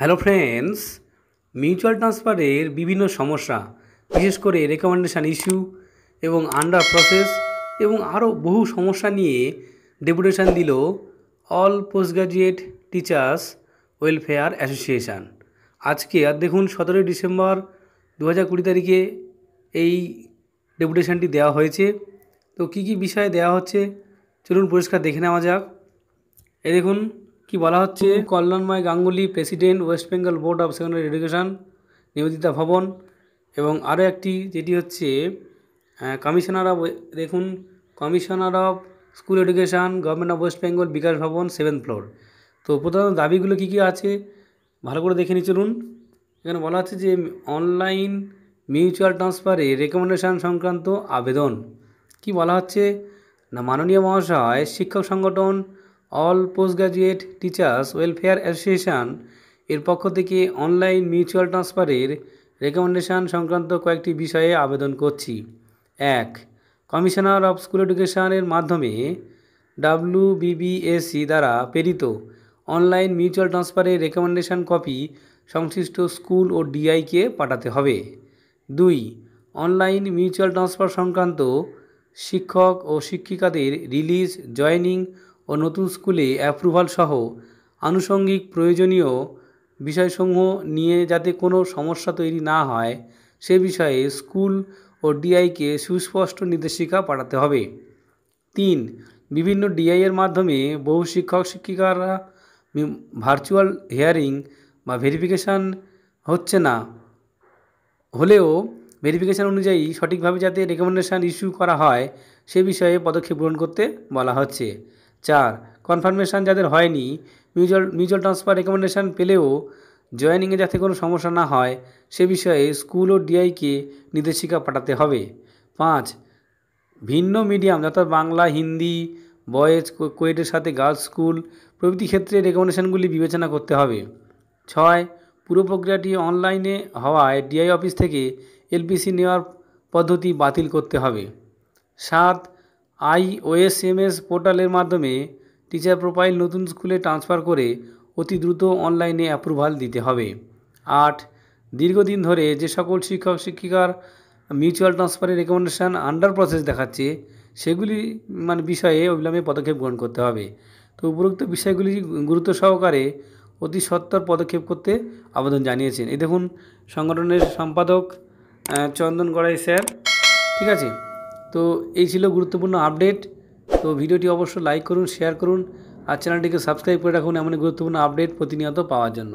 hello friends mutual ট্রান্সফারের বিভিন্ন সমস্যা বিশেষ করে রেকমেন্ডেশান ইস্যু এবং আন্ডার প্রসেস এবং আরও বহু সমস্যা নিয়ে ডেপুটেশন দিল all post graduate teachers welfare association আজকে আর দেখুন সতেরোই ডিসেম্বর দু হাজার কুড়ি তারিখে এই ডেপুটেশনটি দেওয়া হয়েছে তো কি কি বিষয়ে দেওয়া হচ্ছে চলুন পরিষ্কার দেখে নেওয়া যাক এ দেখুন কি বলা হচ্ছে Kalyanmoy Ganguly president West Bengal board of secondary education Nivedita Bhavan এবং আরও একটি যেটি হচ্ছে কমিশনার অফ দেখুন commissioner of school education government of West Bengal Bikash Bhavan seven floor তো প্রধান দাবিগুলো কী কী আছে ভালো করে দেখে নিয়ে চলুন এখানে বলা হচ্ছে যে অনলাইন মিউচুয়াল ট্রান্সফারে রেকমেন্ডেশান সংক্রান্ত আবেদন কি বলা হচ্ছে না মাননীয় মহাশয় শিক্ষক সংগঠন all post graduate teachers welfare association এর পক্ষ থেকে অনলাইন মিউচুয়াল ট্রান্সফারের রেকমেন্ডেশন সংক্রান্ত কয়েকটি বিষয়ে আবেদন করছি এক কমিশনার অফ স্কুল এডুকেশনের মাধ্যমে ডাব্লু দ্বারা প্রেরিত অনলাইন মিউচুয়াল ট্রান্সফারের রেকমেন্ডেশন কপি সংশ্লিষ্ট স্কুল ও ডিআইকে পাঠাতে হবে দুই অনলাইন মিউচুয়াল ট্রান্সফার সংক্রান্ত শিক্ষক ও শিক্ষিকাদের রিলিজ জয়নিং ও নতুন স্কুলে অ্যাপ্রুভালসহ আনুষঙ্গিক প্রয়োজনীয় বিষয়সমূহ নিয়ে যাতে কোনো সমস্যা তৈরি না হয় সে বিষয়ে স্কুল ও ডিআইকে সুস্পষ্ট নির্দেশিকা পাঠাতে হবে তিন বিভিন্ন ডিআইয়ের মাধ্যমে বহু শিক্ষক শিক্ষিকারা ভার্চুয়াল হিয়ারিং বা ভেরিফিকেশান হচ্ছে না হলেও ভেরিফিকেশান অনুযায়ী সঠিকভাবে যাতে রেকমেন্ডেশান ইস্যু করা হয় সে বিষয়ে পদক্ষেপ গ্রহণ করতে বলা হচ্ছে চার কনফার্মেশান যাদের হয়নি মিউচুয়াল মিউচুয়াল ট্রান্সফার রেকমেন্ডেশান পেলেও জয়েনিংয়ে যাতে কোনো সমস্যা না হয় সে বিষয়ে স্কুল ও ডিআইকে নির্দেশিকা পাঠাতে হবে পাঁচ ভিন্ন মিডিয়াম অর্থাৎ বাংলা হিন্দি বয়েজ কোয়েটের সাথে গার্লস স্কুল প্রভৃতি ক্ষেত্রে রেকমেন্ডেশানগুলি বিবেচনা করতে হবে ছয় পুরো প্রক্রিয়াটি অনলাইনে হওয়ায় ডিআই অফিস থেকে এলপিসি নেওয়ার পদ্ধতি বাতিল করতে হবে সাত আই আইওএসএমএস পোর্টালের মাধ্যমে টিচার প্রোফাইল নতুন স্কুলে ট্রান্সফার করে অতি দ্রুত অনলাইনে অ্যাপ্রুভাল দিতে হবে আট দীর্ঘদিন ধরে যে সকল শিক্ষক শিক্ষিকার মিউচুয়াল ট্রান্সফারের রেকমেন্ডেশান আন্ডার প্রসেস দেখাচ্ছে সেগুলি মানে বিষয়ে অবিলম্বে পদক্ষেপ গ্রহণ করতে হবে তো উপরোক্ত বিষয়গুলি গুরুত্ব সহকারে অতি সত্তর পদক্ষেপ করতে আবেদন জানিয়েছেন এই দেখুন সংগঠনের সম্পাদক চন্দন গড়াই স্যার ঠিক আছে তো এই ছিল গুরুত্বপূর্ণ আপডেট তো ভিডিওটি অবশ্যই লাইক করুন শেয়ার করুন আর চ্যানেলটিকে সাবস্ক্রাইব করে রাখুন এমন গুরুত্বপূর্ণ আপডেট প্রতিনিয়ত পাওয়ার জন্য